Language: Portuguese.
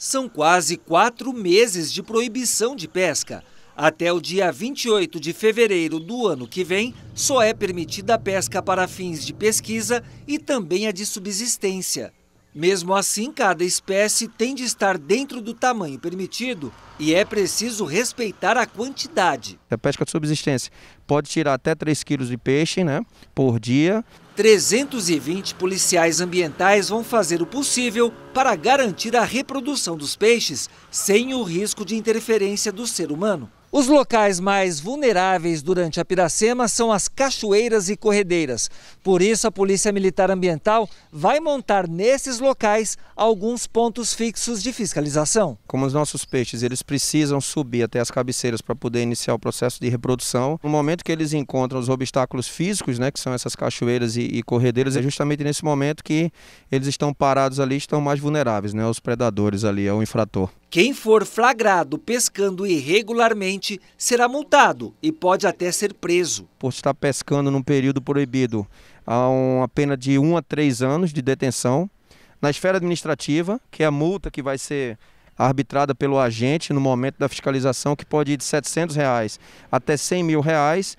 São quase quatro meses de proibição de pesca. Até o dia 28 de fevereiro do ano que vem, só é permitida a pesca para fins de pesquisa e também a de subsistência. Mesmo assim, cada espécie tem de estar dentro do tamanho permitido e é preciso respeitar a quantidade. A é pesca de subsistência pode tirar até 3 quilos de peixe né, por dia. 320 policiais ambientais vão fazer o possível para garantir a reprodução dos peixes sem o risco de interferência do ser humano. Os locais mais vulneráveis durante a piracema são as cachoeiras e corredeiras. Por isso, a Polícia Militar Ambiental vai montar nesses locais alguns pontos fixos de fiscalização. Como os nossos peixes, eles precisam subir até as cabeceiras para poder iniciar o processo de reprodução. No momento que eles encontram os obstáculos físicos, né, que são essas cachoeiras e, e corredeiras, é justamente nesse momento que eles estão parados ali, estão mais vulneráveis, né, aos predadores ali, ao é infrator. Quem for flagrado pescando irregularmente será multado e pode até ser preso. Por estar pescando num período proibido, há uma pena de 1 um a 3 anos de detenção. Na esfera administrativa, que é a multa que vai ser arbitrada pelo agente no momento da fiscalização, que pode ir de R$ 700 reais até R$ 100 mil reais,